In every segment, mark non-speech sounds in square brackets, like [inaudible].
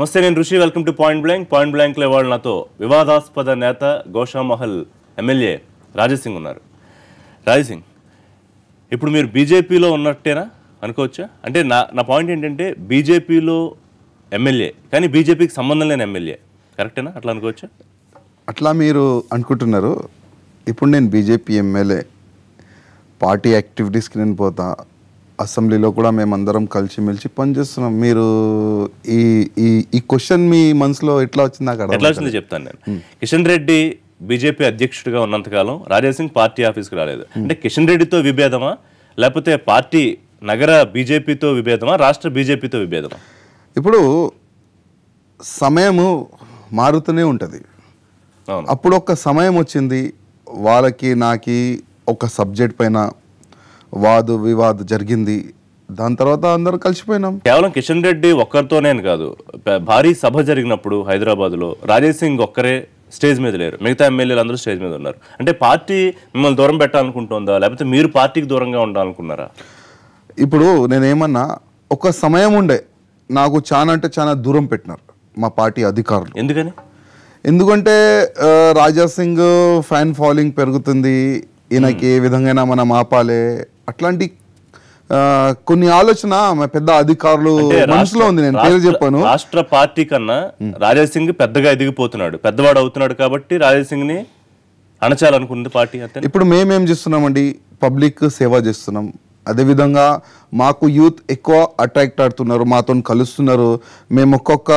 నమస్తే నేను Rishi welcome to point blank point బ్లాంక్లో ఇవాళ నాతో వివాదాస్పద నేత గోషామహల్ ఎమ్మెల్యే రాజసింగ్ ఉన్నారు రాజసింగ్ ఇప్పుడు మీరు బీజేపీలో ఉన్నట్టేనా అనుకోవచ్చా అంటే నా నా పాయింట్ ఏంటంటే బీజేపీలో ఎమ్మెల్యే కానీ బీజేపీకి సంబంధం లేని ఎమ్మెల్యే కరెక్టేనా అట్లా అనుకోవచ్చా అట్లా మీరు అనుకుంటున్నారు ఇప్పుడు నేను బీజేపీ ఎమ్మెల్యే పార్టీ యాక్టివిటీస్కి నేను పోతా అసెంబ్లీలో కూడా మేమందరం కలిసిమెలిసి పనిచేస్తున్నాం మీరు ఈ ఈ ఈ క్వశ్చన్ మీ మనసులో ఎట్లా వచ్చింది నాకు ఎట్లా వచ్చింది చెప్తాను నేను కిషన్ రెడ్డి బీజేపీ అధ్యక్షుడిగా ఉన్నంతకాలం రాజేష్ సింగ్ పార్టీ ఆఫీస్కి రాలేదు అంటే కిషన్ రెడ్డితో విభేదమా లేకపోతే పార్టీ నగర బీజేపీతో విభేదమా రాష్ట్ర బీజేపీతో విభేదమా ఇప్పుడు సమయము మారుతూనే ఉంటుంది అప్పుడు ఒక సమయం వచ్చింది వాళ్ళకి నాకి ఒక సబ్జెక్ట్ పైన వాదు వివాదు జరిగింది దాని తర్వాత అందరూ కలిసిపోయినాం కేవలం కిషన్ రెడ్డి ఒక్కరితోనే కాదు భారీ సభ జరిగినప్పుడు హైదరాబాద్లో రాజేష్ సింగ్ ఒక్కరే స్టేజ్ మీద లేరు మిగతా ఎమ్మెల్యేలు అందరూ స్టేజ్ మీద ఉన్నారు అంటే పార్టీ మిమ్మల్ని దూరం పెట్టాలనుకుంటుందా లేకపోతే మీరు పార్టీకి దూరంగా ఉండాలనుకున్నారా ఇప్పుడు నేనేమన్నా ఒక సమయం ఉండే నాకు చాలా అంటే చాలా దూరం పెట్టినారు మా పార్టీ అధికారులు ఎందుకని ఎందుకంటే రాజా సింగ్ ఫ్యాన్ ఫాలోయింగ్ పెరుగుతుంది ఈయనకి ఏ విధంగా మనం ఆపాలి అట్లాంటి కొన్ని ఆలోచన పెద్ద అధికారులు మనసులో ఉంది నేను పేరు చెప్పాను రాష్ట్ర పార్టీ కన్నా రాజేష్ సింగ్ పెద్దగా ఎదిగిపోతున్నాడు పెద్దవాడు అవుతున్నాడు కాబట్టి రాజేష్ సింగ్ ని అణచాలనుకుంది పార్టీ ఇప్పుడు మేమేం చేస్తున్నామండి పబ్లిక్ సేవ చేస్తున్నాం అదేవిధంగా మాకు యూత్ ఎక్కువ అట్రాక్ట్ ఆడుతున్నారు మాతో కలుస్తున్నారు మేము ఒక్కొక్క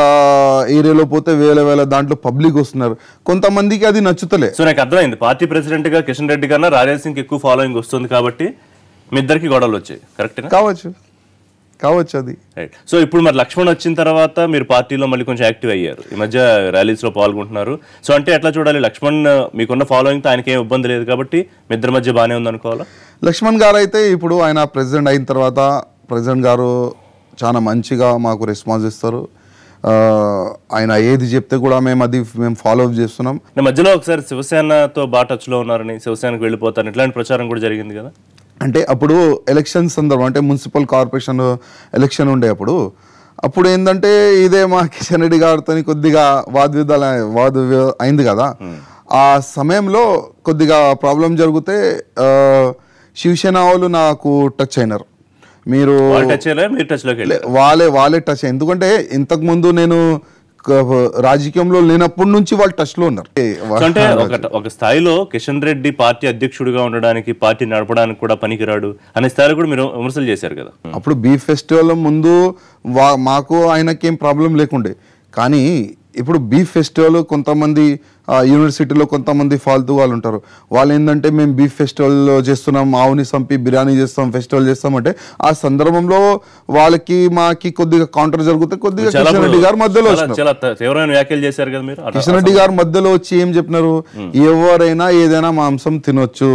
ఏరియాలో పోతే వేల వేల దాంట్లో పబ్లిక్ వస్తున్నారు కొంతమందికి అది నచ్చుతలే సో నాకు అర్థమైంది పార్టీ ప్రెసిడెంట్గా కిషన్ రెడ్డి కన్నా రాజేష్ సింగ్ ఎక్కువ ఫాలోయింగ్ వస్తుంది కాబట్టి మీ ఇద్దరికి గొడవలు వచ్చాయి కరెక్ట్ కావచ్చు కావచ్చు అది రైట్ సో ఇప్పుడు మరి లక్ష్మణ్ వచ్చిన తర్వాత మీరు పార్టీలో మళ్ళీ కొంచెం యాక్టివ్ అయ్యారు ఈ మధ్య ర్యాలీస్లో పాల్గొంటున్నారు సో అంటే ఎట్లా చూడాలి లక్ష్మణ్ మీకున్న తో ఆయనకి ఏం ఇబ్బంది లేదు కాబట్టి మీ ఇద్దరి మధ్య బాగానే ఉందనుకోవాలా లక్ష్మణ్ గారు అయితే ఇప్పుడు ఆయన ప్రెసిడెంట్ అయిన తర్వాత ప్రెసిడెంట్ గారు చాలా మంచిగా మాకు రెస్పాన్స్ ఇస్తారు ఆయన ఏది చెప్తే కూడా మేము అది మేము ఫాలో అప్ చేస్తున్నాం మధ్యలో ఒకసారి శివసేనతో బాగా టచ్లో ఉన్నారని శివసేనకు వెళ్ళిపోతాను ఇట్లాంటి ప్రచారం కూడా జరిగింది కదా అంటే అప్పుడు ఎలక్షన్ సందర్భం అంటే మున్సిపల్ కార్పొరేషన్ ఎలక్షన్ ఉండే అప్పుడు అప్పుడు ఏంటంటే ఇదే మా కిషన్ రెడ్డి గారితో కొద్దిగా వాద్విదాలు వాద అయింది కదా ఆ సమయంలో కొద్దిగా ప్రాబ్లం జరిగితే శివసేన వాళ్ళు నాకు టచ్ అయినారు మీరు వాళ్ళే వాళ్ళే టచ్ ఎందుకంటే ఇంతకుముందు నేను రాజకీయంలో లేనప్పటి నుంచి వాళ్ళు టచ్ లో ఉన్నారు అంటే ఒక స్థాయిలో కిషన్ రెడ్డి పార్టీ అధ్యక్షుడిగా ఉండడానికి పార్టీ నడపడానికి కూడా పనికిరాడు అనే స్థాయిలో కూడా మీరు విమర్శలు చేశారు కదా అప్పుడు బీ ఫెస్టివల్ ముందు మాకు ఆయనకేం ప్రాబ్లం లేకుండే కానీ ఇప్పుడు బీఫ్ ఫెస్టివల్ కొంతమంది యూనివర్సిటీలో కొంతమంది ఫాల్తూ వాళ్ళు ఉంటారు వాళ్ళు ఏంటంటే మేము బీఫ్ ఫెస్టివల్ చేస్తున్నాం ఆవుని సంపి బిర్యానీ చేస్తాం ఫెస్టివల్ చేస్తాం అంటే ఆ సందర్భంలో వాళ్ళకి మాకి కొద్దిగా కౌంటర్ జరిగితే కొద్దిగా కిషన్ రెడ్డి గారు మధ్యలో కిషన్ రెడ్డి గారు మధ్యలో వచ్చి ఏం చెప్పినారు ఎవరైనా ఏదైనా మాంసం తినొచ్చు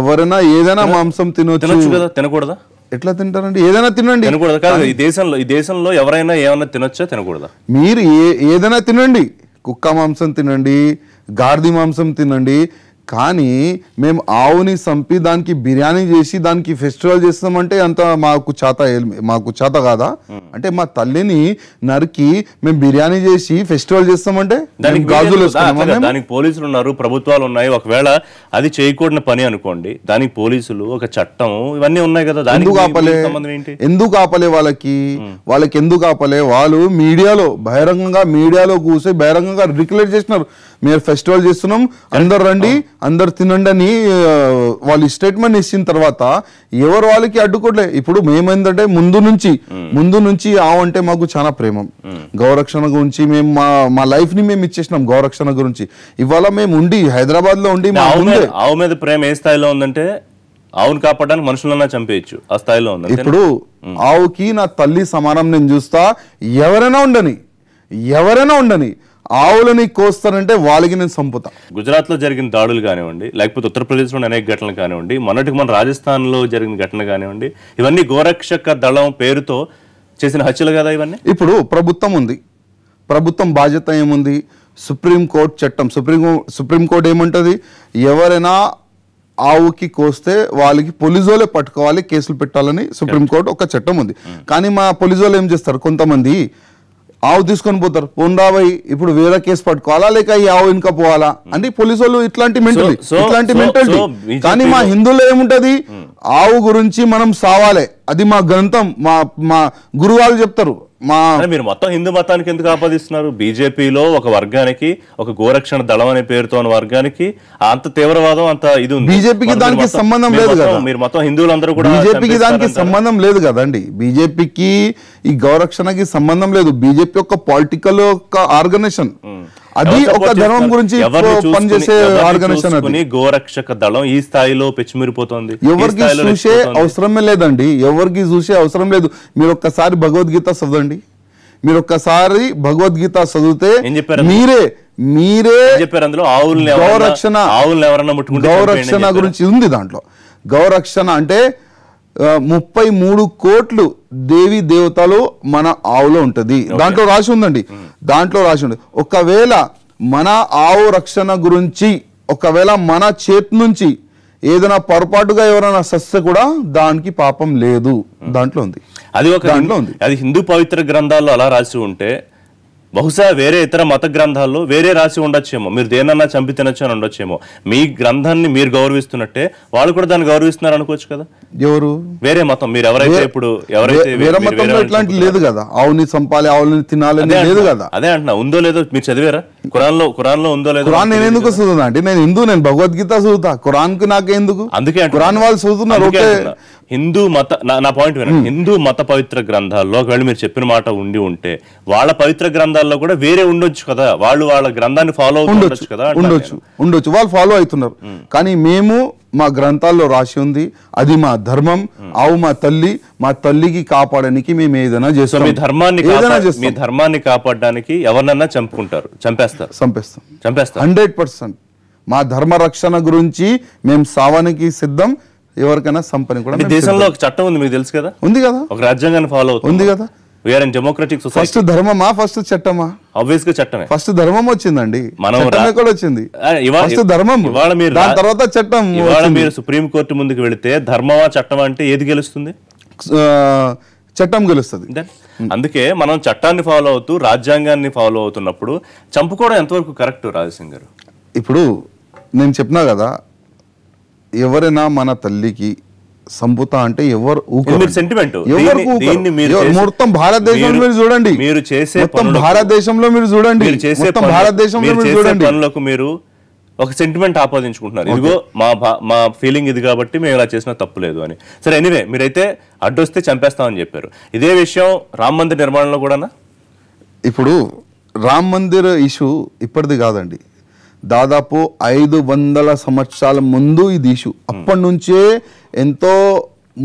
ఎవరైనా ఏదైనా మాంసం తినొచ్చు తినకూడదా ఎట్లా తింటారండి ఏదైనా తినండి కాదు ఈ దేశంలో ఈ దేశంలో ఎవరైనా ఏమైనా తినొచ్చా తినకూడదా మీరు ఏ ఏదైనా తినండి కుక్క మాంసం తినండి గార్ది మాంసం తినండి కానీ మేము ఆవుని చంపి దానికి బిర్యానీ చేసి దానికి ఫెస్టివల్ చేస్తామంటే అంత మాకు చేత మాకు చేత కాదా అంటే మా తల్లిని నరికి మేము బిర్యానీ చేసి ఫెస్టివల్ చేస్తామంటే దానికి గాజులు దానికి పోలీసులు ఉన్నారు ప్రభుత్వాలు ఉన్నాయి ఒకవేళ అది చేయకూడని పని అనుకోండి దానికి పోలీసులు ఒక చట్టం ఇవన్నీ ఉన్నాయి కదా ఎందుకు ఆపలే ఎందుకు ఆపలే వాళ్ళకి వాళ్ళకి ఎందుకు ఆపలే వాళ్ళు మీడియాలో బహిరంగంగా మీడియాలో కూసి బహిరంగంగా రిక్లేట్ చేసినారు మేము ఫెస్టివల్ చేస్తున్నాం అందరు రండి oh. అందరు తినండి అని వాళ్ళు స్టేట్మెంట్ ఇచ్చిన తర్వాత ఎవరు వాళ్ళకి అడ్డుకోవట్లే ఇప్పుడు మేమేందంటే ముందు నుంచి hmm. ముందు నుంచి ఆవు అంటే మాకు చాలా ప్రేమ hmm. గౌరక్షణ గురించి మేము మా మా లైఫ్ ని మేము ఇచ్చేసినాం గౌరక్షణ గురించి ఇవాళ మేము ఉండి హైదరాబాద్ లో ఉండి ఆవు మీద ప్రేమ ఏ స్థాయిలో ఉందంటే ఆవును కాపాడడానికి మనుషులన్నా చంపేయచ్చు ఆ స్థాయిలో ఉంది ఇప్పుడు hmm. ఆవుకి నా తల్లి సమానం నేను చూస్తా ఎవరైనా ఉండని ఎవరైనా ఉండని ఆవులని కోస్తానంటే వాళ్ళకి నేను సంపుతా గుజరాత్ లో జరిగిన దాడులు కానివ్వండి లేకపోతే ఉత్తరప్రదేశ్లో అనేక ఘటనలు కానివ్వండి మొన్నటికి మన రాజస్థాన్ లో జరిగిన ఘటన కానివ్వండి ఇవన్నీ గోరక్షక దళం పేరుతో చేసిన హత్యలు కదా ఇవన్నీ ఇప్పుడు ప్రభుత్వం ఉంది ప్రభుత్వం బాధ్యత ఏముంది సుప్రీంకోర్టు చట్టం సుప్రీం సుప్రీంకోర్టు ఏమంటుంది ఎవరైనా ఆవుకి కోస్తే వాళ్ళకి పొలిజోలే పట్టుకోవాలి కేసులు పెట్టాలని సుప్రీంకోర్టు ఒక చట్టం ఉంది కానీ మా పొలిజోలు ఏం చేస్తారు కొంతమంది ఆవు తీసుకొని పోతారు పోండాబై ఇప్పుడు వేరే కేసు పట్టుకోవాలా లేక ఈ ఆవు వెనుక పోవాలా అంటే పోలీసు వాళ్ళు ఇట్లాంటి మెంటల్ ఇట్లాంటి మెంటాలిటీ కానీ మా హిందువుల్లో ఏముంటది ఆవు గురించి మనం సావాలే అది మా గ్రంథం మా మా గురువాలు చెప్తారు మా మీరు మొత్తం హిందూ మతానికి ఎందుకు ఆపాదిస్తున్నారు బీజేపీలో ఒక వర్గానికి ఒక గోరక్షణ దళం అనే పేరుతో ఉన్న వర్గానికి అంత తీవ్రవాదం అంత ఇది ఉంది బీజేపీకి దానికి సంబంధం లేదు కదా మీరు మొత్తం హిందువులందరూ కూడా బీజేపీకి దానికి సంబంధం లేదు కదండి బీజేపీకి ఈ గోరక్షణకి సంబంధం లేదు బీజేపీ యొక్క పొలిటికల్ ఒక ఆర్గనైజేషన్ అది ఒక ధర్మం గురించి గోరక్షక దళం ఈ స్థాయిలో పెచ్చిమిరిపోతుంది ఎవరికి చూసే అవసరమే లేదండి ఎవరికి చూసే అవసరం లేదు మీరు ఒక్కసారి భగవద్గీత చదవండి మీరు ఒక్కసారి భగవద్గీత చదివితే మీరే మీరే చెప్పారు అందులో ఆవులు గౌరక్షణ ఆవులు ఎవరన్నా గౌరక్షణ గురించి ఉంది దాంట్లో గౌరక్షణ అంటే ముప్పై మూడు కోట్లు దేవి దేవతలు మన ఆవులో ఉంటుంది దాంట్లో రాసి ఉందండి దాంట్లో రాసి ఉంది ఒకవేళ మన ఆవు రక్షణ గురించి ఒకవేళ మన చేతి నుంచి ఏదైనా పొరపాటుగా ఎవరైనా సస్య కూడా దానికి పాపం లేదు దాంట్లో ఉంది అది ఒక దాంట్లో ఉంది అది హిందూ పవిత్ర గ్రంథాల్లో అలా రాసి ఉంటే బహుశా వేరే ఇతర మత గ్రంథాల్లో వేరే రాసి ఉండొచ్చేమో మీరు దేనన్నా చంపి తినొచ్చు అని ఉండొచ్చేమో మీ గ్రంథాన్ని మీరు గౌరవిస్తున్నట్టే వాళ్ళు కూడా దాన్ని గౌరవిస్తున్నారు అనుకోవచ్చు కదా ఎవరు వేరే మతం మీరు ఎవరైతే ఇప్పుడు ఎవరైతే వేరే లేదు కదా ఆవుని చంపాలి ఆవుని తినాలని లేదు కదా అదే అంటున్నా ఉందో లేదో మీరు చదివారా కురాన్ లో కురాన్ లో ఉందో లేదో కురాన్ నేను ఎందుకు చదువుతా అంటే నేను హిందూ నేను భగవద్గీత చదువుతా కురాన్ కు నాకు ఎందుకు అందుకే కురాన్ వాళ్ళు చదువుతున్నారు హిందూ మత నా పాయింట్ వినండి హిందూ మత పవిత్ర గ్రంథాల్లో ఒకవేళ మీరు చెప్పిన మాట ఉండి ఉంటే వాళ్ళ పవిత్ర గ్రంథాల్లో కూడా వేరే ఉండొచ్చు కదా వాళ్ళు వాళ్ళ గ్రంథాన్ని ఫాలో ఉండొచ్చు కదా ఉండొచ్చు ఉండొచ్చు వాళ్ళు ఫాలో అవుతున్నారు కానీ మేము మా గ్రంథాల్లో రాసి ఉంది అది మా ధర్మం ఆవు మా తల్లి మా తల్లికి కాపాడడానికి మేము ఏదైనా చేస్తాం మీ ధర్మాన్ని ఏదైనా మీ ధర్మాన్ని కాపాడడానికి ఎవరినన్నా చంపుకుంటారు చంపేస్తారు చంపేస్తాం చంపేస్తాం హండ్రెడ్ పర్సెంట్ మా ధర్మ రక్షణ గురించి మేము సావానికి సిద్ధం ఎవరికైనా సంపని కూడా దేశంలో ఒక చట్టం ఉంది మీకు తెలుసు కదా ఉంది కదా ఒక రాజ్యాంగాన్ని ఫాలో అవుతుంది ఉంది కదా వీఆర్ ఇన్ డెమోక్రటిక్ ఫస్ట్ ధర్మమా ఫస్ట్ చట్టమా ఆబ్వియస్ గా చట్టమే ఫస్ట్ ధర్మం వచ్చిందండి మనం కూడా వచ్చింది ఫస్ట్ ధర్మం ఇవాళ మీరు దాని తర్వాత చట్టం ఇవాళ మీరు సుప్రీం కోర్టు ముందుకు వెళితే ధర్మమా చట్టం అంటే ఏది గెలుస్తుంది చట్టం గెలుస్తుంది అందుకే మనం చట్టాన్ని ఫాలో అవుతూ రాజ్యాంగాన్ని ఫాలో అవుతున్నప్పుడు చంపుకోవడం ఎంతవరకు కరెక్ట్ రాజసింగ్ గారు ఇప్పుడు నేను చెప్పినా కదా ఎవరైనా మన తల్లికి సంపుత అంటే ఎవరు సెంటిమెంట్ మొత్తం భారతదేశంలో మీరు చూడండి మీరు చేసే మొత్తం భారతదేశంలో మీరు చూడండి చేసే భారతదేశంలో మీరు చూడండి పనులకు మీరు ఒక సెంటిమెంట్ ఆపాదించుకుంటున్నారు ఇదిగో మా మా ఫీలింగ్ ఇది కాబట్టి మేము ఇలా చేసినా లేదు అని సరే ఎనివే మీరైతే వస్తే చంపేస్తామని చెప్పారు ఇదే విషయం రామ్ మందిర్ నిర్మాణంలో కూడానా ఇప్పుడు రామ్ మందిర్ ఇష్యూ ఇప్పటిది కాదండి దాదాపు ఐదు వందల సంవత్సరాల ముందు ఇది ఇష్యూ అప్పటి నుంచే ఎంతో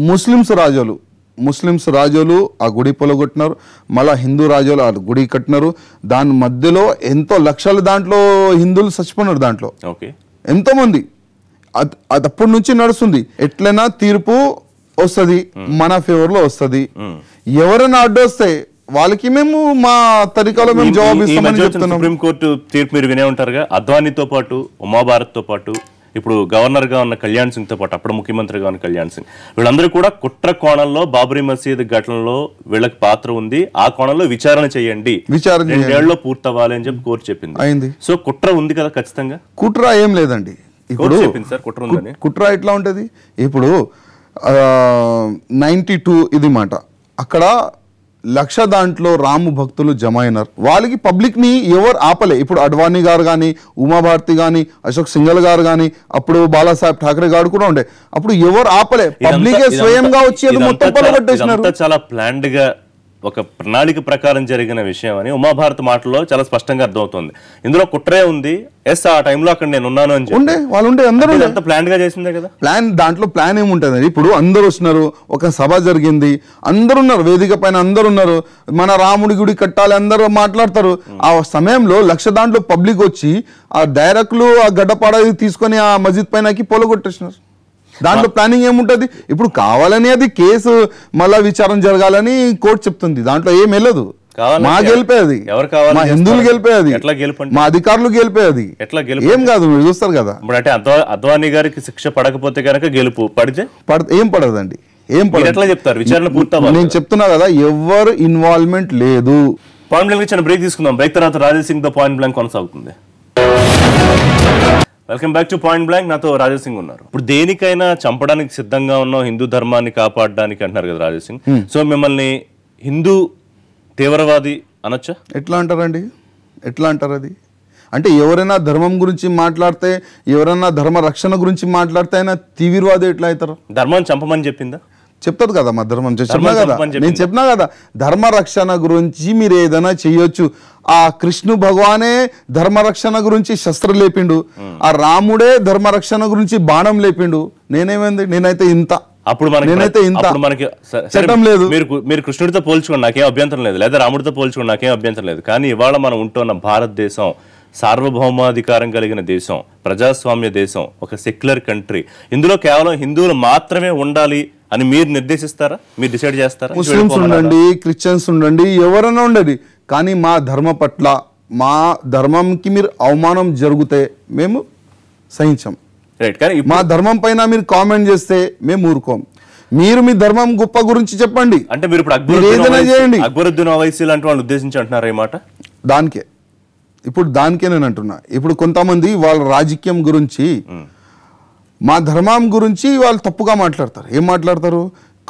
ముస్లిమ్స్ రాజులు ముస్లిమ్స్ రాజులు ఆ గుడి పొలగొట్టినారు మళ్ళీ హిందూ రాజులు ఆ గుడి కట్టినారు దాని మధ్యలో ఎంతో లక్షల దాంట్లో హిందువులు చచ్చిపోయినారు దాంట్లో ఎంతోమంది అది అప్పటి నుంచి నడుస్తుంది ఎట్లైనా తీర్పు వస్తుంది మన ఫేవర్లో వస్తుంది ఎవరైనా అడ్డొస్తే వాళ్ళకి మేము మా తరికాలో మేము జవాబు ఇస్తామని చెప్తున్నాం సుప్రీంకోర్టు తీర్పు మీరు వినే ఉంటారుగా అద్వానీతో పాటు ఉమాభారత్ తో పాటు ఇప్పుడు గవర్నర్గా ఉన్న కళ్యాణ్ సింగ్తో పాటు అప్పుడు ముఖ్యమంత్రిగా ఉన్న కళ్యాణ్ సింగ్ వీళ్ళందరూ కూడా కుట్ర కోణంలో బాబ్రీ మసీద్ ఘటనలో వీళ్ళకి పాత్ర ఉంది ఆ కోణంలో విచారణ చేయండి విచారణ రెండేళ్లలో పూర్తవ్వాలి అని చెప్పి కోర్టు చెప్పింది అయింది సో కుట్ర ఉంది కదా ఖచ్చితంగా కుట్ర ఏం లేదండి ఇప్పుడు కుట్ర ఉందని కుట్ర ఎట్లా ఉంటుంది ఇప్పుడు నైంటీ టూ ఇది మాట అక్కడ లక్ష దాంట్లో రాము భక్తులు జమ అయినారు వాళ్ళకి పబ్లిక్ని ఎవరు ఆపలే ఇప్పుడు అడ్వాణి గారు కానీ ఉమాభారతి కానీ అశోక్ సింగల్ గారు కానీ అప్పుడు బాలాసాహెబ్ ఠాకరే గారు కూడా ఉండే అప్పుడు ఎవరు ఆపలే పబ్లికే స్వయంగా వచ్చి మొత్తం చాలా ప్లాన్ గా ఒక ప్రణాళిక ప్రకారం జరిగిన విషయం అని ఉమాభారత మాటల్లో చాలా స్పష్టంగా అర్థమవుతుంది ఇందులో కుట్రే ఉంది ఎస్ ఆ టైంలో అక్కడ నేను ఉన్నాను అని ఉండే వాళ్ళు ఉండే అందరూ అంత ప్లాన్ గా చేసిందే కదా ప్లాన్ దాంట్లో ప్లాన్ ఏముంటుంది ఇప్పుడు అందరూ వస్తున్నారు ఒక సభ జరిగింది అందరు ఉన్నారు వేదిక పైన అందరు ఉన్నారు మన రాముడి గుడి కట్టాలి అందరూ మాట్లాడతారు ఆ సమయంలో లక్ష దాంట్లో పబ్లిక్ వచ్చి ఆ డైరెక్ట్లు ఆ గడ్డపాడ తీసుకొని ఆ మస్జిద్ పైనకి పొలగొట్టేసినారు దాంట్లో ప్లానింగ్ ఏముంటుంది ఇప్పుడు కావాలని అది కేసు మళ్ళా విచారణ జరగాలని కోర్టు చెప్తుంది దాంట్లో ఏం వెళ్ళదు మా గెలిపేది ఎవరు కావాలి మా హిందువులు గెలిపేది ఎట్లా గెలుపు మా అధికారులు గెలిపేది ఎట్లా గెలుపు ఏం కాదు మీరు చూస్తారు కదా ఇప్పుడు అంటే అద్వానీ గారికి శిక్ష పడకపోతే కనుక గెలుపు పడితే ఏం పడదండి ఏం పడదు ఎట్లా చెప్తారు విచారణ పూర్తవ నేను చెప్తున్నా కదా ఎవరు ఇన్వాల్వ్మెంట్ లేదు పాయింట్ బ్లాంక్ చిన్న బ్రేక్ తీసుకుందాం బ్రేక్ తర్వాత రాజేష్ సింగ్ తో పాయింట్ బ్లాంక్ కొనసాగుతుంది welcome back to point blank నాతో రాజసింగ్ సింగ్ ఉన్నారు ఇప్పుడు దేనికైనా చంపడానికి సిద్ధంగా ఉన్న హిందూ ధర్మాన్ని కాపాడడానికి అంటున్నారు కదా రాజసింగ్ సింగ్ సో మిమ్మల్ని హిందూ తీవ్రవాది అనొచ్చా ఎట్లా అంటారండి ఎట్లా అంటారు అది అంటే ఎవరైనా ధర్మం గురించి మాట్లాడితే ఎవరైనా ధర్మ రక్షణ గురించి మాట్లాడితే అయినా తీవ్రవాది ఎట్లా అవుతారు ధర్మాన్ని చంపమని చెప్పిందా చెప్తారు కదా మా ధర్మం చెప్పినా కదా నేను చెప్పినా కదా ధర్మరక్షణ గురించి మీరు ఏదైనా చేయొచ్చు ఆ కృష్ణు భగవానే ధర్మరక్షణ గురించి శస్త్రం లేపిండు ఆ రాముడే ధర్మరక్షణ గురించి బాణం లేపిండు నేనేమైంది నేనైతే ఇంత అప్పుడు మనకి నేనైతే ఇంత మనకి చట్టం లేదు మీరు మీరు కృష్ణుడితో పోల్చుకోండి నాకేం అభ్యంతరం లేదు లేదా రాముడితో పోల్చుకోండి నాకేం అభ్యంతరం లేదు కానీ ఇవాళ మనం ఉంటున్న భారతదేశం సార్వభౌమాధికారం కలిగిన దేశం ప్రజాస్వామ్య దేశం ఒక సెక్యులర్ కంట్రీ ఇందులో కేవలం హిందువులు మాత్రమే ఉండాలి అని మీరు నిర్దేశిస్తారా మీరు డిసైడ్ చేస్తారా ముస్లిమ్స్ ఉండండి క్రిస్టియన్స్ ఉండండి ఎవరైనా ఉండదు కానీ మా ధర్మ పట్ల మా ధర్మంకి మీరు అవమానం జరిగితే మేము సహించం రైట్ కానీ మా ధర్మం పైన మీరు కామెంట్ చేస్తే మేము ఊరుకోం మీరు మీ ధర్మం గొప్ప గురించి చెప్పండి అంటే మీరు ఇప్పుడు ఏదైనా చేయండి అక్బరుద్దీన్ అవైసీ లాంటి వాళ్ళు ఉద్దేశించి అంటున్నారు అన్నమాట దానికే ఇప్పుడు దానికే నేను అంటున్నా ఇప్పుడు కొంతమంది వాళ్ళ రాజకీయం గురించి మా ధర్మం గురించి వాళ్ళు తప్పుగా మాట్లాడతారు ఏం మాట్లాడతారు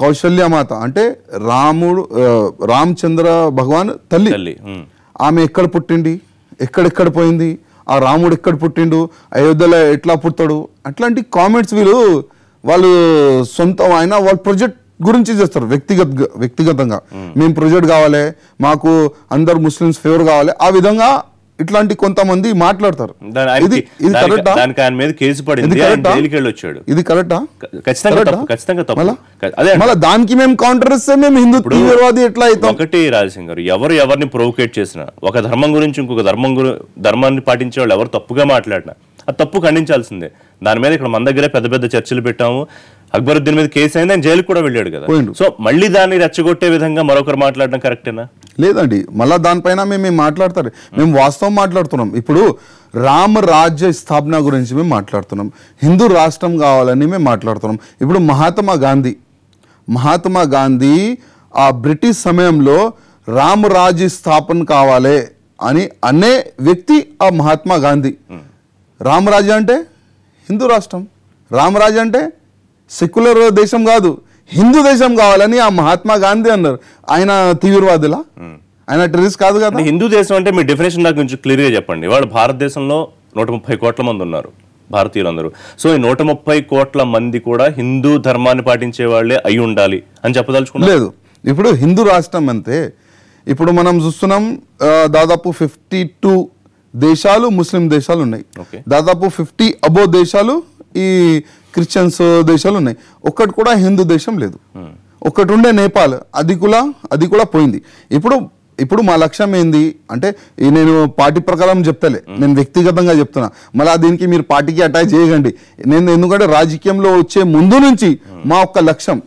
కౌశల్య మాత అంటే రాముడు రామచంద్ర భగవాన్ తల్లి ఆమె ఎక్కడ పుట్టింది ఎక్కడెక్కడ పోయింది ఆ రాముడు ఎక్కడ పుట్టిండు అయోధ్యలో ఎట్లా పుట్టాడు అట్లాంటి కామెంట్స్ వీళ్ళు వాళ్ళు సొంతం ఆయన వాళ్ళ ప్రొజెక్ట్ గురించి చేస్తారు వ్యక్తిగత వ్యక్తిగతంగా మేము ప్రొజెక్ట్ కావాలి మాకు అందరు ముస్లిమ్స్ ఫేవర్ కావాలి ఆ విధంగా ఇట్లాంటి కొంతమంది మాట్లాడతారు ఇది ఇది దానికి ఆయన మీద కేసు పడింది జైలుకి వచ్చాడు ఇది కరెక్టా ఖచ్చితంగా ఖచ్చితంగా తప్పు అదే మళ్ళీ దానికి మేము కౌంటర్ ఇస్తే మేము హిందూ తీవ్రవాది ఎట్లా అవుతాం ఒకటి రాజసింగ్ గారు ఎవరు ఎవరిని ప్రొవోకేట్ చేసిన ఒక ధర్మం గురించి ఇంకొక ధర్మం గురి ధర్మాన్ని పాటించే వాళ్ళు ఎవరు తప్పుగా మాట్లాడినా ఆ తప్పు ఖండించాల్సిందే దాని మీద ఇక్కడ మన దగ్గరే పెద్ద పెద్ద చర్చలు పెట్టాము అక్బరుద్దీన్ మీద కేసు అయింది ఆయన జైలుకు కూడా వెళ్ళాడు కదా సో మళ్ళీ దాన్ని రెచ్చగొట్టే విధంగా మరొకరు మాట్లాడడం కరెక్టేనా లేదండి మళ్ళీ దానిపైన మేము మేము మాట్లాడతారు మేము వాస్తవం మాట్లాడుతున్నాం ఇప్పుడు రామ రాజ్య స్థాపన గురించి మేము మాట్లాడుతున్నాం హిందూ రాష్ట్రం కావాలని మేము మాట్లాడుతున్నాం ఇప్పుడు మహాత్మా గాంధీ మహాత్మా గాంధీ ఆ బ్రిటిష్ సమయంలో రామరాజ్య స్థాపన కావాలి అని అనే వ్యక్తి ఆ మహాత్మా గాంధీ రామరాజ్య అంటే హిందూ రాష్ట్రం రామరాజ్య అంటే సెక్యులర్ దేశం కాదు హిందూ దేశం కావాలని ఆ మహాత్మా గాంధీ అన్నారు ఆయన తీవ్రవాదులా ఆయన టెర్రరిస్ట్ కాదు కదా హిందూ దేశం అంటే మీ డెఫినేషన్ నాకు కొంచెం క్లియర్గా చెప్పండి వాళ్ళు భారతదేశంలో నూట ముప్పై కోట్ల మంది ఉన్నారు భారతీయులందరూ సో ఈ నూట ముప్పై కోట్ల మంది కూడా హిందూ ధర్మాన్ని పాటించే వాళ్ళే అయి ఉండాలి అని చెప్పదలుచుకున్నా లేదు ఇప్పుడు హిందూ రాష్ట్రం అంతే ఇప్పుడు మనం చూస్తున్నాం దాదాపు ఫిఫ్టీ టూ దేశాలు ముస్లిం దేశాలు ఉన్నాయి దాదాపు ఫిఫ్టీ అబో దేశాలు ఈ క్రిస్టియన్స్ దేశాలు ఉన్నాయి ఒక్కటి కూడా హిందూ దేశం లేదు ఒక్కటి ఉండే నేపాల్ అది కూడా అది కూడా పోయింది ఇప్పుడు ఇప్పుడు మా లక్ష్యం ఏంది అంటే నేను పార్టీ ప్రకారం చెప్తలే నేను వ్యక్తిగతంగా చెప్తున్నా మళ్ళీ దీనికి మీరు పార్టీకి అటాచ్ చేయకండి నేను ఎందుకంటే రాజకీయంలో వచ్చే ముందు నుంచి మా ఒక్క లక్ష్యం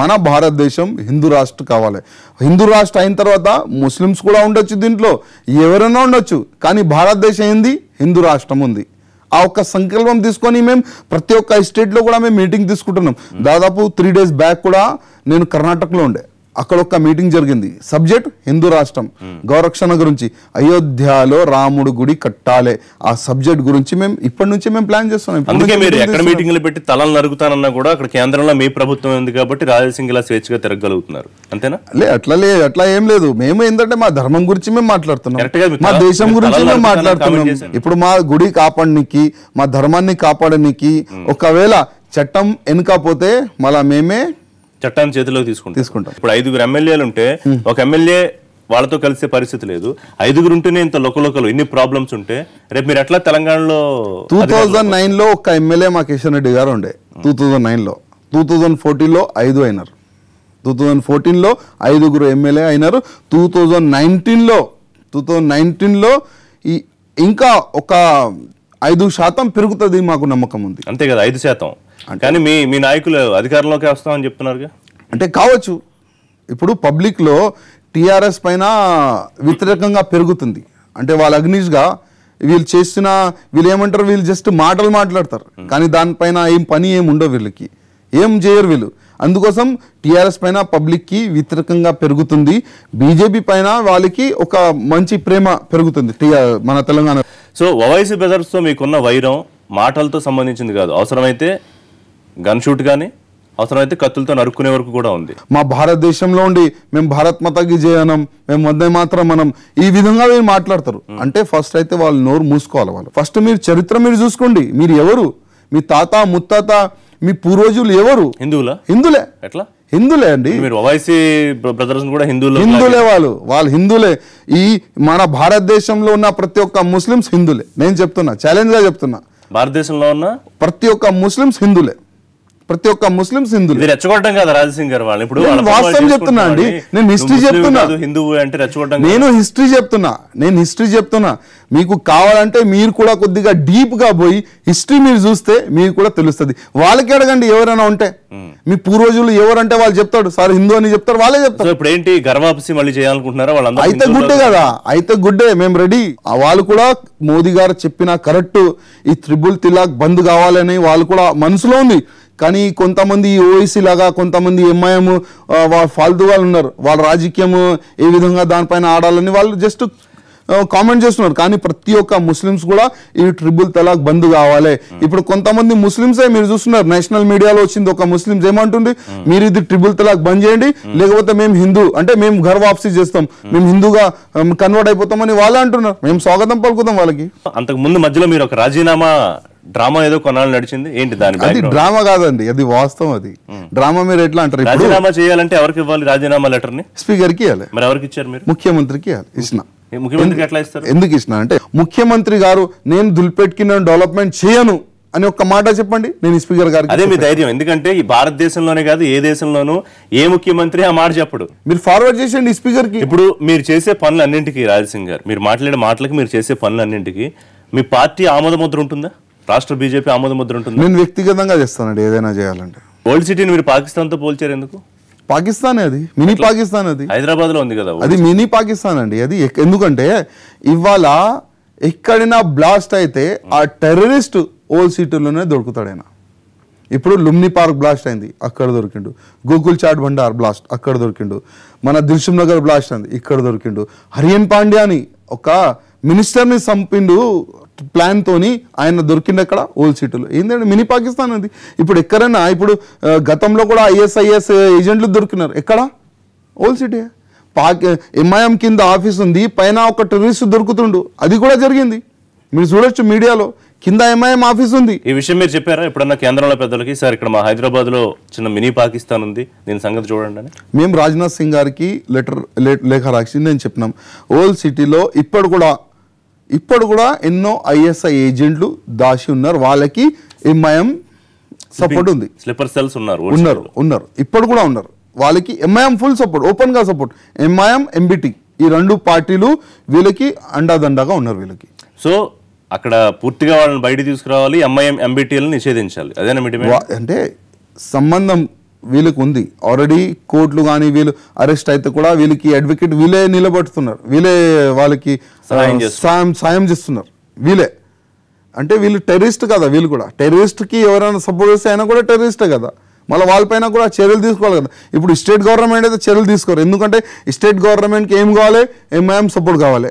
మన భారతదేశం హిందూ రాష్ట్ర కావాలి హిందూ రాష్ట్ర అయిన తర్వాత ముస్లిమ్స్ కూడా ఉండొచ్చు దీంట్లో ఎవరైనా ఉండొచ్చు కానీ భారతదేశం ఏంది హిందూ రాష్ట్రం ఉంది ఆ ఒక్క సంకల్పం తీసుకొని మేము ప్రతి ఒక్క స్టేట్లో కూడా మేము మీటింగ్ తీసుకుంటున్నాం దాదాపు త్రీ డేస్ బ్యాక్ కూడా నేను కర్ణాటకలో ఉండే అక్కడ ఒక మీటింగ్ జరిగింది సబ్జెక్ట్ హిందూ రాష్ట్రం గౌరక్షణ గురించి అయోధ్యలో రాముడు గుడి కట్టాలి ఆ సబ్జెక్ట్ గురించి మేము ఇప్పటి నుంచి మేము ప్లాన్ చేస్తున్నాం అందుకే మీరు ఎక్కడ మీటింగ్లు పెట్టి తలలు నరుగుతానన్నా కూడా అక్కడ కేంద్రంలో మీ ప్రభుత్వం ఉంది కాబట్టి రాజసింగ్ ఇలా స్వేచ్ఛగా తిరగలుగుతున్నారు అంతేనా లే అట్లా లే అట్లా ఏం లేదు మేము ఏంటంటే మా ధర్మం గురించి మేము మాట్లాడుతున్నాం మా దేశం గురించి మేము మాట్లాడుతున్నాం ఇప్పుడు మా గుడి కాపాడనికి మా ధర్మాన్ని కాపాడనికి ఒకవేళ చట్టం వెనుకపోతే మళ్ళా మేమే చట్టాన్ని చేతిలోకి తీసుకుంటాం తీసుకుంటాం ఇప్పుడు ఐదుగురు ఎమ్మెల్యేలు ఉంటే ఒక ఎమ్మెల్యే వాళ్ళతో కలిసే పరిస్థితి లేదు ఐదుగురు ఉంటేనే ఇంత లోకలోకలు ఇన్ని ప్రాబ్లమ్స్ ఉంటే రేపు మీరు ఎట్లా తెలంగాణలో టూ థౌజండ్ నైన్లో ఒక ఎమ్మెల్యే మా కిషన్ రెడ్డి గారు ఉండే టూ థౌజండ్ నైన్లో టూ థౌజండ్ ఫోర్టీన్లో ఐదు అయినారు టూ థౌజండ్ ఫోర్టీన్లో ఐదుగురు ఎమ్మెల్యే అయినారు టూ థౌజండ్ నైన్టీన్లో టూ థౌజండ్ నైన్టీన్లో ఈ ఇంకా ఒక ఐదు శాతం పెరుగుతుంది మాకు నమ్మకం ఉంది అంతే కదా ఐదు శాతం కానీ మీ మీ నాయకులు అధికారంలోకి వస్తామని చెప్తున్నారు అంటే కావచ్చు ఇప్పుడు పబ్లిక్లో టీఆర్ఎస్ పైన వ్యతిరేకంగా పెరుగుతుంది అంటే వాళ్ళు అగ్నిష్గా వీళ్ళు చేసిన వీళ్ళు ఏమంటారు వీళ్ళు జస్ట్ మాటలు మాట్లాడతారు కానీ దానిపైన ఏం పని ఏం ఉండవు వీళ్ళకి ఏం చేయరు వీళ్ళు అందుకోసం టీఆర్ఎస్ పైన పబ్లిక్కి వ్యతిరేకంగా పెరుగుతుంది బీజేపీ పైన వాళ్ళకి ఒక మంచి ప్రేమ పెరుగుతుంది టీఆర్ మన తెలంగాణ సో వవైసీ బ్రదర్స్తో మీకున్న వైరం మాటలతో సంబంధించింది కాదు అవసరమైతే గన్ షూట్ కానీ అవసరమైతే కత్తులతో నరుక్కునే వరకు కూడా ఉంది మా భారతదేశంలో ఉండి మేము భారత్ మతకి జయనం మేము వందే మాత్రం మనం ఈ విధంగా మీరు మాట్లాడతారు hmm. అంటే ఫస్ట్ అయితే వాళ్ళు నోరు మూసుకోవాలి వాళ్ళు ఫస్ట్ మీరు చరిత్ర మీరు చూసుకోండి మీరు ఎవరు మీ తాత ముత్తాత మీ పూర్వజులు ఎవరు హిందువులా హిందులే ఎట్లా హిందులే అండి మీరు కూడా హిందులే వాళ్ళు వాళ్ళు హిందులే ఈ మన భారతదేశంలో ఉన్న ప్రతి ఒక్క ముస్లిమ్స్ హిందులే నేను చెప్తున్నా ఛాలెంజ్గా చెప్తున్నా భారతదేశంలో ఉన్న ప్రతి ఒక్క ముస్లిమ్స్ హిందులే ప్రతి ఒక్క ముస్లిం హిందు రెచ్చగొట్టడం కదా రాజసింగ్ గారు వాళ్ళు ఇప్పుడు వాస్తవం చెప్తున్నా అండి నేను హిస్టరీ చెప్తున్నా హిందువు అంటే రెచ్చగొట్టడం నేను హిస్టరీ చెప్తున్నా నేను హిస్టరీ చెప్తున్నా మీకు కావాలంటే మీరు కూడా కొద్దిగా డీప్ గా పోయి హిస్టరీ మీరు చూస్తే మీకు కూడా తెలుస్తుంది వాళ్ళకి అడగండి ఎవరైనా ఉంటే మీ పూర్వజులు ఎవరంటే వాళ్ళు చెప్తాడు సార్ హిందూ అని చెప్తారు వాళ్ళే చెప్తారు ఇప్పుడు ఏంటి గర్వాపసి మళ్ళీ చేయాలనుకుంటున్నారా వాళ్ళు అయితే గుడ్డే కదా అయితే గుడ్డే మేము రెడీ వాళ్ళు కూడా మోదీ గారు చెప్పిన కరెక్ట్ ఈ త్రిబుల్ తిలాక్ బంద్ కావాలని వాళ్ళు కూడా మనసులో ఉంది కానీ కొంతమంది ఓఎస్సీ లాగా కొంతమంది ఎంఐఎం వాళ్ళ ఫాల్తూ వాళ్ళు ఉన్నారు వాళ్ళ రాజకీయం ఏ విధంగా దానిపైన ఆడాలని వాళ్ళు జస్ట్ కామెంట్ చేస్తున్నారు కానీ ప్రతి ఒక్క ముస్లిమ్స్ కూడా ఈ ట్రిబుల్ తలాక్ బంద్ కావాలి ఇప్పుడు కొంతమంది ముస్లిమ్సే మీరు చూస్తున్నారు నేషనల్ మీడియాలో వచ్చింది ఒక ముస్లిమ్స్ ఏమంటుంది మీరు ఇది ట్రిబుల్ తలాక్ బంద్ చేయండి లేకపోతే మేము హిందూ అంటే మేము ఘర్ వాపసీ చేస్తాం మేము హిందూగా కన్వర్ట్ అయిపోతామని వాళ్ళే అంటున్నారు మేము స్వాగతం పలుకుతాం వాళ్ళకి అంతకు ముందు మధ్యలో మీరు ఒక రాజీనామా డ్రామా ఏదో కొనాలని నడిచింది ఏంటి దాని అది డ్రామా కాదండి అది వాస్తవం అది డ్రామా మీరు ఎట్లా అంటారు రాజీనామా చేయాలంటే ఎవరికి ఇవ్వాలి రాజీనామా లెటర్ ని స్పీకర్ కి ఇవ్వాలి మరి ఎవరికి ఇచ్చారు మీరు ముఖ్యమంత్రికి ఇవ్వాలి ఇచ్చిన ముఖ్యమంత్రికి ఎట్లా ఇస్తారు ఎందుకు ఇచ్చిన అంటే ముఖ్యమంత్రి గారు నేను దులిపెట్కి నేను డెవలప్మెంట్ చేయను అని ఒక్క మాట చెప్పండి నేను స్పీకర్ గారు అదే మీ ధైర్యం ఎందుకంటే ఈ భారతదేశంలోనే కాదు ఏ దేశంలోనూ ఏ ముఖ్యమంత్రి ఆ మాట చెప్పడు మీరు ఫార్వర్డ్ చేసేయండి స్పీకర్ కి ఇప్పుడు మీరు చేసే పనులు అన్నింటికి రాజసింగ్ గారు మీరు మాట్లాడే మాటలకి మీరు చేసే పనులు అన్నింటికి మీ పార్టీ ఆమోద ముద్ర ఉంటుందా రాష్ట్ర బీజేపీ ఆమోద ముద్ర ఉంటుంది నేను వ్యక్తిగతంగా చేస్తానండి ఏదైనా చేయాలంటే ఓల్డ్ సిటీని మీరు పాకిస్తాన్తో పోల్చారు ఎందుకు పాకిస్తానే అది మినీ పాకిస్తాన్ అది హైదరాబాద్లో ఉంది కదా అది మినీ పాకిస్తాన్ అండి అది ఎందుకంటే ఇవాళ ఎక్కడైనా బ్లాస్ట్ అయితే ఆ టెర్రరిస్ట్ ఓల్డ్ సిటీలోనే ఆయన ఇప్పుడు లుమ్ని పార్క్ బ్లాస్ట్ అయింది అక్కడ దొరికిండు గూగుల్ చాట్ భండార్ బ్లాస్ట్ అక్కడ దొరికిండు మన దిల్షుమ్ నగర్ బ్లాస్ట్ అయింది ఇక్కడ దొరికిండు హరియన్ పాండ్యాని ఒక మినిస్టర్ని చంపిండు ప్లాన్తోని ఆయన దొరికింది అక్కడ ఓల్ సిటీలో ఏంటంటే మినీ పాకిస్తాన్ అది ఇప్పుడు ఎక్కడైనా ఇప్పుడు గతంలో కూడా ఐఎస్ఐఎస్ ఏజెంట్లు దొరికినారు ఎక్కడ ఓల్ సిటీ పాకి ఎంఐఎం కింద ఆఫీస్ ఉంది పైన ఒక టెర్రరిస్ట్ దొరుకుతుండు అది కూడా జరిగింది మీరు చూడొచ్చు మీడియాలో కింద ఎంఐఎం ఆఫీస్ ఉంది ఈ విషయం మీరు చెప్పారా ఎప్పుడన్నా కేంద్రంలో పెద్దలకి సార్ ఇక్కడ మా హైదరాబాద్ లో చిన్న మినీ పాకిస్తాన్ ఉంది దీని సంగతి చూడండి అని మేము రాజ్నాథ్ సింగ్ గారికి లెటర్ లేఖ రాసింది నేను చెప్పినాం ఓల్డ్ సిటీలో ఇప్పుడు కూడా ఇప్పుడు కూడా ఎన్నో ఐఎస్ఐ ఏజెంట్లు దాచి ఉన్నారు వాళ్ళకి ఎంఐఎం సపోర్ట్ ఉంది స్లిపర్ సెల్స్ ఉన్నారు ఉన్నారు ఉన్నారు ఇప్పుడు కూడా ఉన్నారు వాళ్ళకి ఎంఐఎం ఫుల్ సపోర్ట్ ఓపెన్గా సపోర్ట్ ఎంఐఎం ఎంబిటి ఈ రెండు పార్టీలు వీళ్ళకి అండాదండాగా ఉన్నారు వీళ్ళకి సో అక్కడ పూర్తిగా వాళ్ళని బయట తీసుకురావాలి ఎంఐఎం ఎంబిటీలను నిషేధించాలి అదేనా అంటే సంబంధం వీళ్ళకి ఉంది ఆల్రెడీ కోర్టులు కానీ వీళ్ళు అరెస్ట్ అయితే కూడా వీళ్ళకి అడ్వకేట్ వీలే నిలబడుతున్నారు వీలే వాళ్ళకి సాయం సాయం చేస్తున్నారు వీలే అంటే వీళ్ళు టెర్రరిస్ట్ కదా వీళ్ళు కూడా టెర్రరిస్ట్కి ఎవరైనా సపోర్ట్ చేస్తే అయినా కూడా టెర్రరిస్టే కదా మళ్ళీ వాళ్ళపైన కూడా చర్యలు తీసుకోవాలి కదా ఇప్పుడు స్టేట్ గవర్నమెంట్ అయితే చర్యలు తీసుకోరు ఎందుకంటే స్టేట్ గవర్నమెంట్కి ఏం కావాలి ఎంఐఎం సపోర్ట్ కావాలి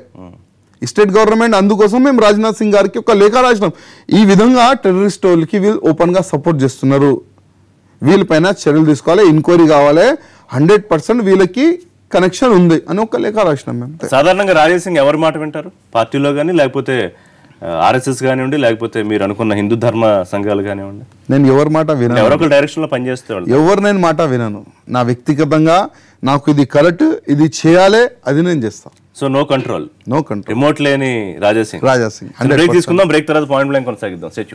స్టేట్ గవర్నమెంట్ అందుకోసం మేము రాజ్నాథ్ సింగ్ గారికి ఒక లేఖ రాసినాం ఈ విధంగా టెర్రరిస్ట్ వాళ్ళకి వీళ్ళు ఓపెన్గా సపోర్ట్ చేస్తున్నారు వీళ్ళపైన చర్యలు తీసుకోవాలి ఎంక్వైరీ కావాలి హండ్రెడ్ పర్సెంట్ వీళ్ళకి కనెక్షన్ ఉంది అని ఒక లేఖ రాసినాం మేము సాధారణంగా రాజేష్ సింగ్ ఎవరి మాట వింటారు పార్టీలో కానీ లేకపోతే ఆర్ఎస్ఎస్ కానివ్వండి లేకపోతే మీరు అనుకున్న హిందూ ధర్మ సంఘాలు కానివ్వండి నేను ఎవరి మాట వినను ఎవరొక డైరెక్షన్లో పనిచేస్తాడు ఎవరు నేను మాట వినను నా వ్యక్తిగతంగా నాకు ఇది కరెక్ట్ ఇది చేయాలి అది నేను చేస్తాను so no control no control remote లేని రాజాసింగ్ రాజాసింగ్ బ్రేక్ తీసుకుందాం బ్రేక్ తర్వాత పాయింట్ బ్లాంక్ కొనసాగిద్దాం సెచ్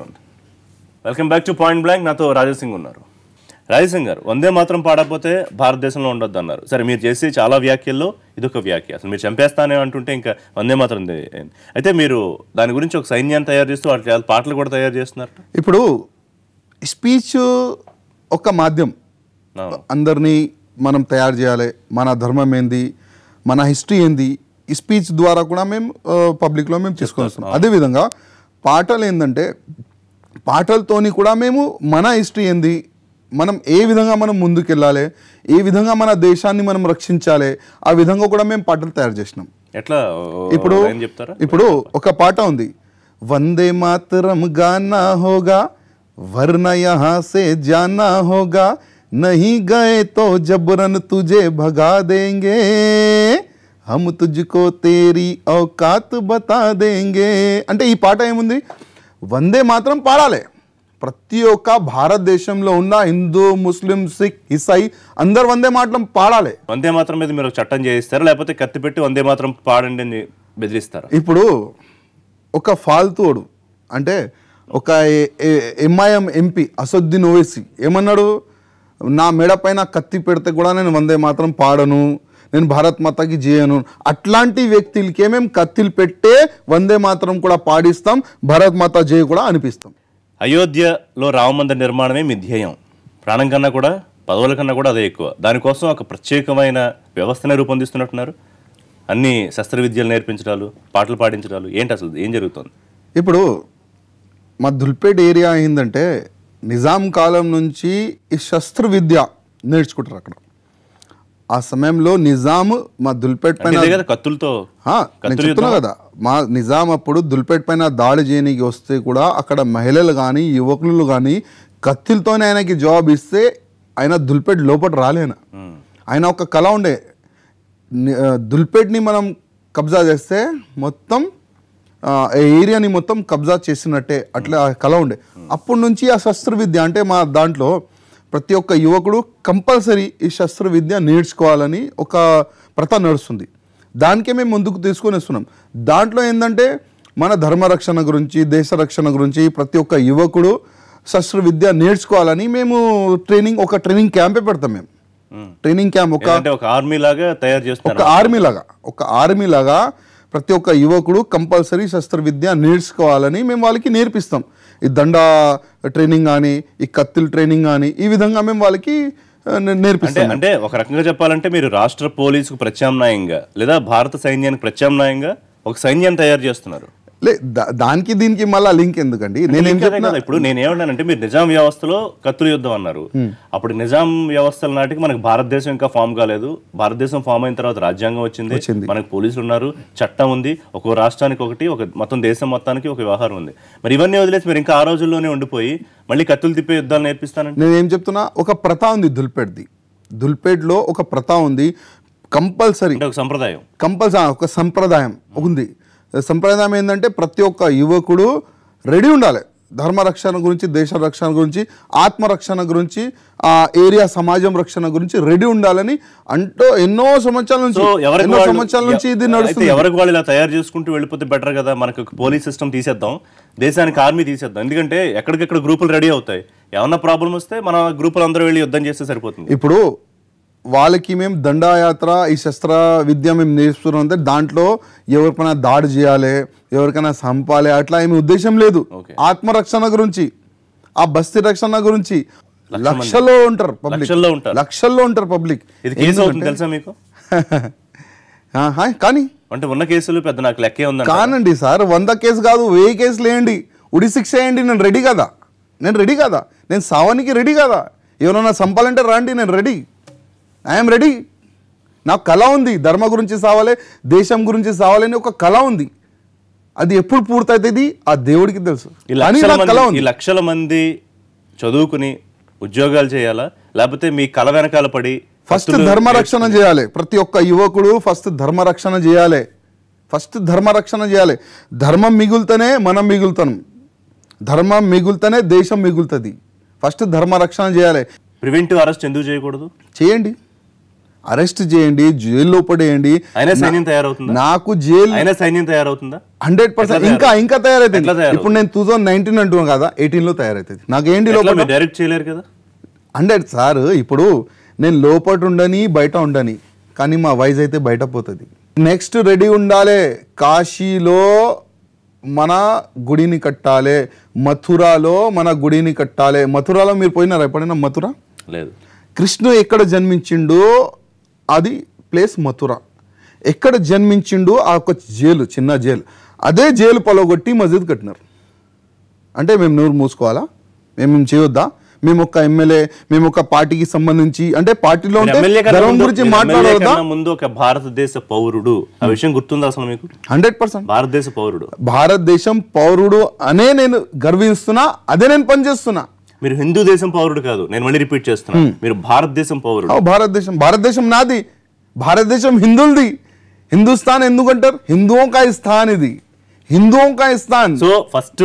welcome back to point blank నాతో రాజాసింగ్ ఉన్నారు రాజసింగ్ గారు వందే మాత్రం పాడకపోతే భారతదేశంలో ఉండొద్దు అన్నారు సరే మీరు చేసి చాలా వ్యాఖ్యల్లో ఒక వ్యాఖ్య అసలు మీరు చంపేస్తానే అంటుంటే ఇంకా వందే మాత్రం అయితే మీరు దాని గురించి ఒక సైన్యాన్ని తయారు చేస్తూ వాటి పాటలు కూడా తయారు చేస్తున్నారు ఇప్పుడు స్పీచ్ ఒక మాధ్యం అందరినీ మనం తయారు చేయాలి మన ధర్మం ఏంది మన హిస్టరీ ఏంది ఈ స్పీచ్ ద్వారా కూడా మేము పబ్లిక్లో మేము తీసుకొని వస్తాం అదేవిధంగా పాటలు ఏంటంటే పాటలతోని కూడా మేము మన హిస్టరీ ఏంది మనం ఏ విధంగా మనం ముందుకెళ్ళాలి ఏ విధంగా మన దేశాన్ని మనం రక్షించాలి ఆ విధంగా కూడా మేము పాటలు తయారు చేసినాం ఎట్లా ఇప్పుడు ఇప్పుడు ఒక పాట ఉంది వందే మాత్రం గానా హోగా వర్ణ జానా హోగా నహి గయే తో జబరన్ తుజే భగా దేంగే హమ్ తుజ్కో తేరీ ఔకాత్ బతా దేంగే అంటే ఈ పాట ఏముంది వందే మాత్రం పాడాలి ప్రతి ఒక్క భారతదేశంలో ఉన్న హిందూ ముస్లిం సిక్ ఇసై అందరు వందే మాత్రం పాడాలి వందే మాత్రం మీద మీరు చట్టం చేయిస్తారు లేకపోతే కత్తి పెట్టి వందే మాత్రం పాడండి అని బెదిరిస్తారు ఇప్పుడు ఒక ఫాల్తోడు అంటే ఒక ఎంఐఎం ఎంపీ అసొద్దీన్ ఓవైసీ ఏమన్నాడు నా మెడ పైన కత్తి పెడితే కూడా నేను వందే మాత్రం పాడను నేను భారత్ మాతకి జీయను అట్లాంటి వ్యక్తులకి ఏమేమి కత్తిలు పెట్టే వందే మాత్రం కూడా పాడిస్తాం భారత్ మాత జయ కూడా అనిపిస్తాం అయోధ్యలో రామమందిర నిర్మాణమే మీ ధ్యేయం ప్రాణం కన్నా కూడా పదవుల కన్నా కూడా అదే ఎక్కువ దానికోసం ఒక ప్రత్యేకమైన వ్యవస్థనే రూపొందిస్తున్నట్టున్నారు అన్ని శస్త్ర విద్యలు నేర్పించడాలు పాటలు పాటించడాలు ఏంటి అసలు ఏం జరుగుతుంది ఇప్పుడు మా దుల్పేట్ ఏరియా అయిందంటే నిజాం కాలం నుంచి ఈ శస్త్ర విద్య నేర్చుకుంటారు అక్కడ ఆ సమయంలో నిజాము మా దుల్పేట్ పైన కత్తులతో చెప్తున్నా కదా మా నిజాం అప్పుడు దుల్పేట్ పైన దాడి చేయడానికి వస్తే కూడా అక్కడ మహిళలు కానీ యువకులు కానీ కత్తిలతోనే ఆయనకి జాబ్ ఇస్తే ఆయన దుల్పేట్ లోపల రాలేన ఆయన ఒక కళ ఉండే దుల్పేట్ని మనం కబ్జా చేస్తే మొత్తం ఏరియాని మొత్తం కబ్జా చేసినట్టే అట్లా కళ ఉండే అప్పటి నుంచి ఆ శస్త్ర విద్య అంటే మా దాంట్లో ప్రతి ఒక్క యువకుడు కంపల్సరీ ఈ శస్త్ర విద్య నేర్చుకోవాలని ఒక ప్రత నడుస్తుంది దానికే మేము ముందుకు తీసుకొని వస్తున్నాం దాంట్లో ఏంటంటే మన ధర్మ రక్షణ గురించి దేశ రక్షణ గురించి ప్రతి ఒక్క యువకుడు శస్త్ర విద్య నేర్చుకోవాలని మేము ట్రైనింగ్ ఒక ట్రైనింగ్ క్యాంపే పెడతాం మేము ట్రైనింగ్ క్యాంప్ ఒక ఒక ఆర్మీ లాగా తయారు చేస్తాం ఒక ఆర్మీ లాగా ఒక ఆర్మీ లాగా ప్రతి ఒక్క యువకుడు కంపల్సరీ శస్త్ర విద్య నేర్చుకోవాలని మేము వాళ్ళకి నేర్పిస్తాం ఈ దండా ట్రైనింగ్ కానీ ఈ కత్తిల ట్రైనింగ్ కానీ ఈ విధంగా మేము వాళ్ళకి నేర్పిస్తాం అంటే ఒక రకంగా చెప్పాలంటే మీరు రాష్ట్ర పోలీసుకు ప్రత్యామ్నాయంగా లేదా భారత సైన్యానికి ప్రత్యామ్నాయంగా ఒక సైన్యాన్ని తయారు చేస్తున్నారు లే దానికి దీనికి మళ్ళీ లింక్ ఎందుకండి నేను ఇప్పుడు ఇప్పుడు ఏమన్నానంటే మీరు నిజాం వ్యవస్థలో కత్తుల యుద్ధం అన్నారు అప్పుడు నిజాం వ్యవస్థల నాటికి మనకు భారతదేశం ఇంకా ఫామ్ కాలేదు భారతదేశం ఫామ్ అయిన తర్వాత రాజ్యాంగం వచ్చింది మనకు పోలీసులు ఉన్నారు చట్టం ఉంది ఒక రాష్ట్రానికి ఒకటి ఒక మొత్తం దేశం మొత్తానికి ఒక వ్యవహారం ఉంది మరి ఇవన్నీ వదిలేసి మీరు ఇంకా ఆ రోజుల్లోనే ఉండిపోయి మళ్ళీ కత్తులు తిప్పే యుద్ధాలు నేర్పిస్తానండి నేను ఏం చెప్తున్నా ఒక ప్రథా ఉంది దుల్పేడ్ లో ఒక ప్రథా ఉంది కంపల్సరీ ఒక సంప్రదాయం కంపల్సరీ ఒక సంప్రదాయం ఉంది సంప్రదాయం ఏంటంటే ప్రతి ఒక్క యువకుడు రెడీ ఉండాలి ధర్మ రక్షణ గురించి దేశ రక్షణ గురించి ఆత్మరక్షణ గురించి ఆ ఏరియా సమాజం రక్షణ గురించి రెడీ ఉండాలని అంటూ ఎన్నో సంవత్సరాల నుంచి ఎన్నో సంవత్సరాల నుంచి ఇది నడుస్తుంది ఎవరికి వాళ్ళు ఇలా తయారు చేసుకుంటూ వెళ్ళిపోతే బెటర్ కదా మనకు పోలీస్ సిస్టమ్ తీసేద్దాం దేశానికి ఆర్మీ తీసేద్దాం ఎందుకంటే ఎక్కడికెక్కడ గ్రూపులు రెడీ అవుతాయి ఏమన్నా ప్రాబ్లం వస్తే మన గ్రూపులు అందరూ వెళ్ళి యుద్ధం చేస్తే సరిపోతుంది ఇప్పుడు వాళ్ళకి మేము దండయాత్ర ఈ శస్త్ర విద్య మేము నేర్చుకున్నాం అంటే దాంట్లో ఎవరికైనా దాడి చేయాలి ఎవరికైనా చంపాలి అట్లా ఏమి ఉద్దేశం లేదు ఆత్మరక్షణ గురించి ఆ బస్తి రక్షణ గురించి లక్షల్లో ఉంటారు పబ్లిక్ లక్షల్లో ఉంటారు పబ్లిక్ తెలుసా మీకు [laughs] కానీ అంటే ఉన్న కేసులు పెద్ద నాకు లెక్కే ఉంది కానండి సార్ వంద కేసు కాదు వెయ్యి కేసులు వేయండి ఉడి శిక్ష వేయండి నేను రెడీ కదా నేను రెడీ కదా నేను సావానికి రెడీ కదా ఎవరైనా చంపాలంటే రాండి నేను రెడీ ఐఎమ్ రెడీ నాకు కళ ఉంది ధర్మ గురించి సావాలి దేశం గురించి సావాలని ఒక కళ ఉంది అది ఎప్పుడు పూర్తవుతుంది ఆ దేవుడికి తెలుసు లక్షల మంది చదువుకుని ఉద్యోగాలు చేయాలా లేకపోతే మీ కళ వెనకాల పడి ఫస్ట్ ధర్మరక్షణ చేయాలి ప్రతి ఒక్క యువకుడు ఫస్ట్ ధర్మరక్షణ చేయాలి ఫస్ట్ ధర్మరక్షణ చేయాలి ధర్మం మిగులుతనే మనం మిగులుతాం ధర్మం మిగులుతనే దేశం మిగులుతుంది ఫస్ట్ ధర్మరక్షణ చేయాలి ప్రివెంటివ్ అరెస్ట్ ఎందుకు చేయకూడదు చేయండి అరెస్ట్ చేయండి జైల్లో పడేయండి తయారవుతుంది నాకు జైలు సైన్యం తయారవుతుందా హండ్రెడ్ పర్సెంట్ ఇంకా ఇంకా తయారైతుంది ఇప్పుడు నేను టూ థౌసండ్ నైన్టీన్ అంటున్నాను కదా ఎయిటీన్ లో తయారైతుంది నాకు ఏంటి లోపల డైరెక్ట్ చేయలేరు కదా హండ్రెడ్ సార్ ఇప్పుడు నేను లోపట ఉండని బయట ఉండని కానీ మా వైజ్ అయితే బయట పోతుంది నెక్స్ట్ రెడీ ఉండాలి కాశీలో మన గుడిని కట్టాలి మథురాలో మన గుడిని కట్టాలి మథురాలో మీరు పోయినారా ఎప్పుడైనా మథుర లేదు కృష్ణు ఎక్కడ జన్మించిండో అది ప్లేస్ మథుర ఎక్కడ జన్మించిండో ఆ ఒక జైలు చిన్న జైలు అదే జైలు పొలగొట్టి మస్జిద్ కట్టినారు అంటే మేము నోరు మూసుకోవాలా మేము మేము చేయొద్దా మేము ఒక ఎమ్మెల్యే మేము ఒక పార్టీకి సంబంధించి అంటే పార్టీలో గురించి ముందు ఒక భారతదేశ పౌరుడు ఆ విషయం గుర్తుందా అసలు మీకు హండ్రెడ్ పర్సెంట్ భారతదేశ పౌరుడు భారతదేశం పౌరుడు అనే నేను గర్విస్తున్నా అదే నేను పనిచేస్తున్నా మీరు హిందూ దేశం పౌరుడు కాదు నేను మళ్ళీ రిపీట్ చేస్తున్నాను మీరు భారతదేశం పౌరుడు భారతదేశం భారతదేశం నాది భారతదేశం హిందువులది హిందుస్థాన్ ఎందుకంటారు హిందువు కా ఇది హిందువు కా సో ఫస్ట్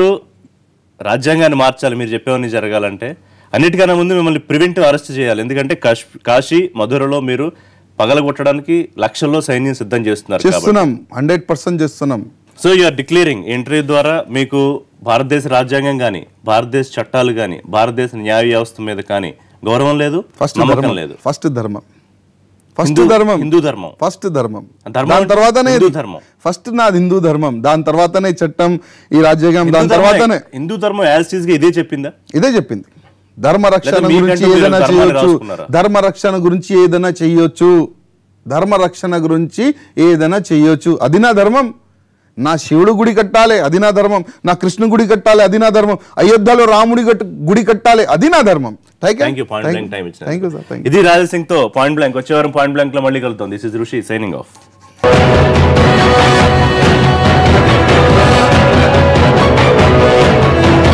రాజ్యాంగాన్ని మార్చాలి మీరు చెప్పేవన్నీ జరగాలంటే అన్నిటికన్నా ముందు మిమ్మల్ని ప్రివెంటివ్ అరెస్ట్ చేయాలి ఎందుకంటే కాశీ మధురలో మీరు పగలగొట్టడానికి లక్షల్లో సైన్యం సిద్ధం చేస్తున్నారు చేస్తున్నాం హండ్రెడ్ పర్సెంట్ చేస్తున్నాం సో యూఆర్ డిక్లేరింగ్ ఎంట్రీ ద్వారా మీకు భారతదేశ రాజ్యాంగం కానీ భారతదేశ చట్టాలు కానీ భారతదేశ న్యాయ వ్యవస్థ మీద కానీ గౌరవం లేదు ఫస్ట్ నమ్మకం లేదు ఫస్ట్ ధర్మం ఫస్ట్ ధర్మం హిందూ ధర్మం ఫస్ట్ ధర్మం దాని తర్వాతనే ధర్మం ఫస్ట్ నాది హిందూ ధర్మం దాని తర్వాతనే చట్టం ఈ రాజ్యాంగం దాని తర్వాతనే హిందూ ధర్మం యాజ్ గా ఇదే చెప్పిందా ఇదే చెప్పింది ధర్మ రక్షణ గురించి ఏదైనా చేయొచ్చు ధర్మ రక్షణ గురించి ఏదైనా చేయొచ్చు ధర్మ రక్షణ గురించి ఏదైనా చేయొచ్చు అది నా ధర్మం నా శివుడు గుడి కట్టాలి అది నా ధర్మం నా కృష్ణ గుడి కట్టాలి అది నా ధర్మం అయోధ్యలో రాముడి గుడి కట్టాలి అది నా ధర్మం ఇది రాజసింగ్ తో పాయింట్ బ్లాంక్ వచ్చే వారం పాయింట్ బ్లాంక్ లో మళ్ళీ కలుగుతుంది this is Rishi signing of